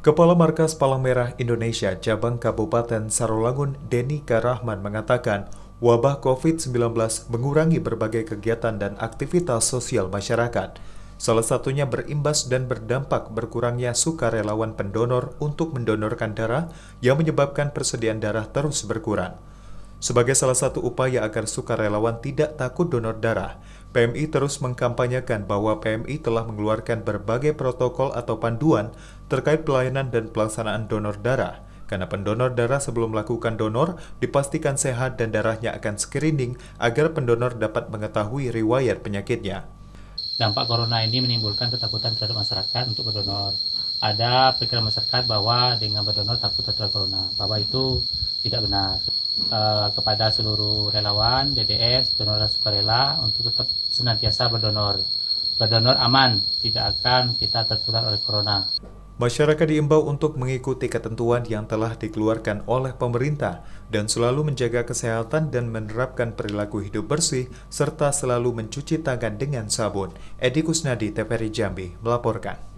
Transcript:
Kepala Markas Palang Merah Indonesia Cabang Kabupaten Sarolangun Deni Karahman mengatakan, wabah COVID-19 mengurangi berbagai kegiatan dan aktivitas sosial masyarakat. Salah satunya berimbas dan berdampak berkurangnya sukarelawan pendonor untuk mendonorkan darah yang menyebabkan persediaan darah terus berkurang. Sebagai salah satu upaya agar sukarelawan tidak takut donor darah, PMI terus mengkampanyekan bahwa PMI telah mengeluarkan berbagai protokol atau panduan terkait pelayanan dan pelaksanaan donor darah. Karena pendonor darah sebelum melakukan donor dipastikan sehat dan darahnya akan screening agar pendonor dapat mengetahui riwayat penyakitnya. Dampak corona ini menimbulkan ketakutan terhadap masyarakat untuk berdonor ada pikiran masyarakat bahwa dengan berdonor takut tertular corona. Bahwa itu tidak benar. E, kepada seluruh relawan DDS, donor dan sukarela untuk tetap senantiasa berdonor. Berdonor aman, tidak akan kita tertular oleh corona. Masyarakat diimbau untuk mengikuti ketentuan yang telah dikeluarkan oleh pemerintah dan selalu menjaga kesehatan dan menerapkan perilaku hidup bersih serta selalu mencuci tangan dengan sabun. Edi Kusnadi, TPR Jambi, melaporkan.